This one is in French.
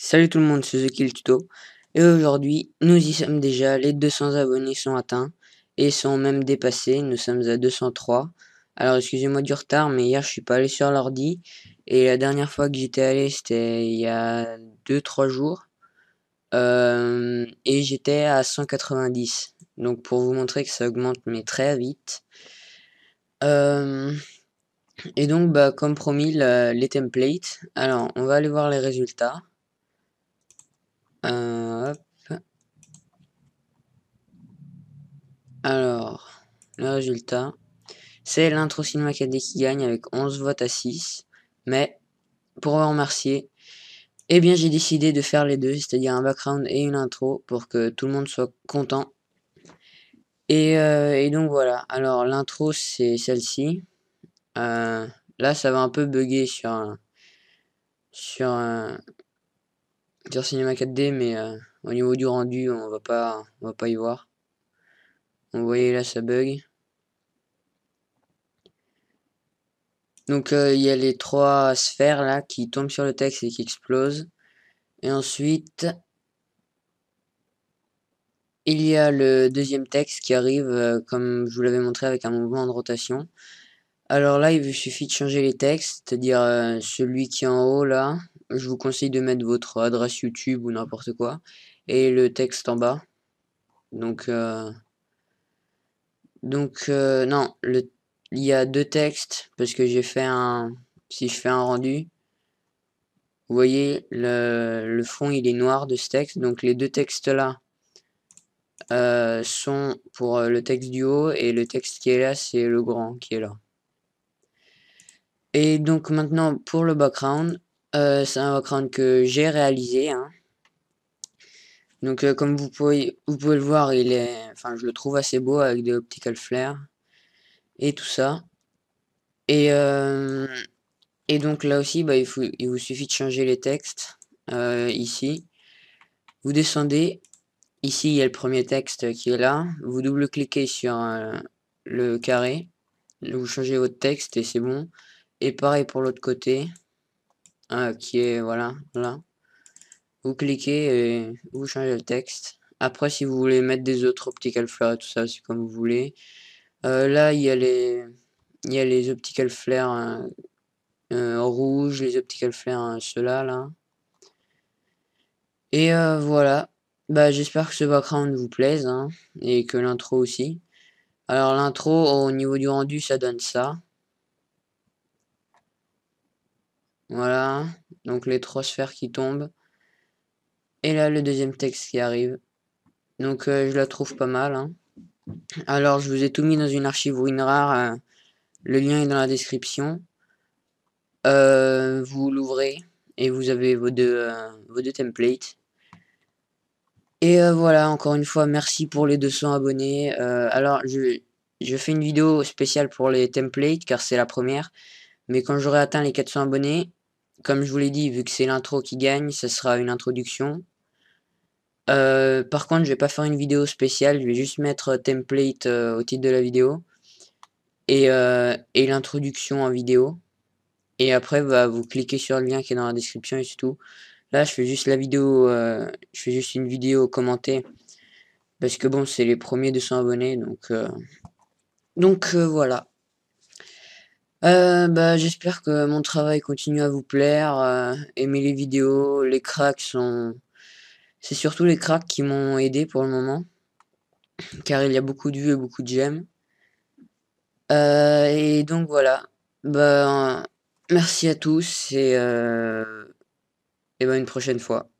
Salut tout le monde, c'est The Tuto. Et aujourd'hui, nous y sommes déjà, les 200 abonnés sont atteints. Et sont même dépassés, nous sommes à 203. Alors excusez-moi du retard, mais hier je suis pas allé sur l'ordi. Et la dernière fois que j'étais allé, c'était il y a 2-3 jours. Euh, et j'étais à 190. Donc pour vous montrer que ça augmente, mais très vite. Euh, et donc, bah, comme promis, les templates. Alors, on va aller voir les résultats. Alors, le résultat, c'est l'intro Cinema 4 qui gagne avec 11 votes à 6. Mais, pour vous remercier, eh bien j'ai décidé de faire les deux, c'est-à-dire un background et une intro pour que tout le monde soit content. Et, euh, donc voilà, alors l'intro c'est celle-ci. Euh, là ça va un peu bugger sur sur cinéma 4D, mais euh, au niveau du rendu, on va pas, on va pas y voir. vous voyez là, ça bug. Donc euh, il y a les trois sphères là qui tombent sur le texte et qui explosent. Et ensuite, il y a le deuxième texte qui arrive, euh, comme je vous l'avais montré, avec un mouvement de rotation. Alors là, il vous suffit de changer les textes, c'est-à-dire celui qui est en haut là, je vous conseille de mettre votre adresse YouTube ou n'importe quoi, et le texte en bas. Donc, euh, donc euh, non, il y a deux textes, parce que j'ai fait un, si je fais un rendu, vous voyez, le, fond, il est noir de ce texte, donc les deux textes là, euh, sont pour le texte du haut et le texte qui est là c'est le grand qui est là et donc maintenant pour le background euh, c'est un background que j'ai réalisé. Hein. Donc euh, comme vous pouvez, vous pouvez le voir, il est, enfin je le trouve assez beau avec des optical flares et tout ça. Et, euh, et donc là aussi, bah, il, il vous suffit de changer les textes ici. Vous descendez, ici il y a le premier texte qui est là. Vous double-cliquez sur le carré, vous changez votre texte et c'est bon. Et pareil pour l'autre côté qui est, voilà, là. Vous cliquez et vous changez le texte. Après, si vous voulez mettre des autres optical flares, tout ça, c'est comme vous voulez. Euh, là, il y a les, il y a les optical flares hein, euh, les optical flares, cela hein, ceux-là, là. Et euh, voilà. Bah, j'espère que ce background vous plaise, hein, et que l'intro aussi. Alors, l'intro, au niveau du rendu, ça donne ça. Voilà, donc les trois sphères qui tombent. Et là, le deuxième texte qui arrive. Donc, euh, je la trouve pas mal. Hein. Alors, je vous ai tout mis dans une archive WinRAR. Euh, le lien est dans la description. Euh, vous l'ouvrez et vous avez vos deux, vos deux templates. Et voilà, encore une fois, merci pour les 200 abonnés. alors, je, je fais une vidéo spéciale pour les templates car c'est la première. Mais quand j'aurai atteint les 400 abonnés, comme je vous l'ai dit, vu que c'est l'intro qui gagne, ce sera une introduction. Euh, par contre, je vais pas faire une vidéo spéciale, je vais juste mettre euh, template euh, au titre de la vidéo et, l'introduction en vidéo. Et après, bah, vous cliquez sur le lien qui est dans la description et c'est tout. Là, je fais juste la vidéo, je fais juste une vidéo commentée parce que bon, c'est les premiers 200 abonnés, donc donc voilà. Euh, bah, j'espère que mon travail continue à vous plaire. Euh, aimez les vidéos, les cracks sont. C'est surtout les cracks qui m'ont aidé pour le moment, car il y a beaucoup de vues et beaucoup de j'aime. Euh, et donc voilà. Bah, merci à tous et, et bah, une prochaine fois.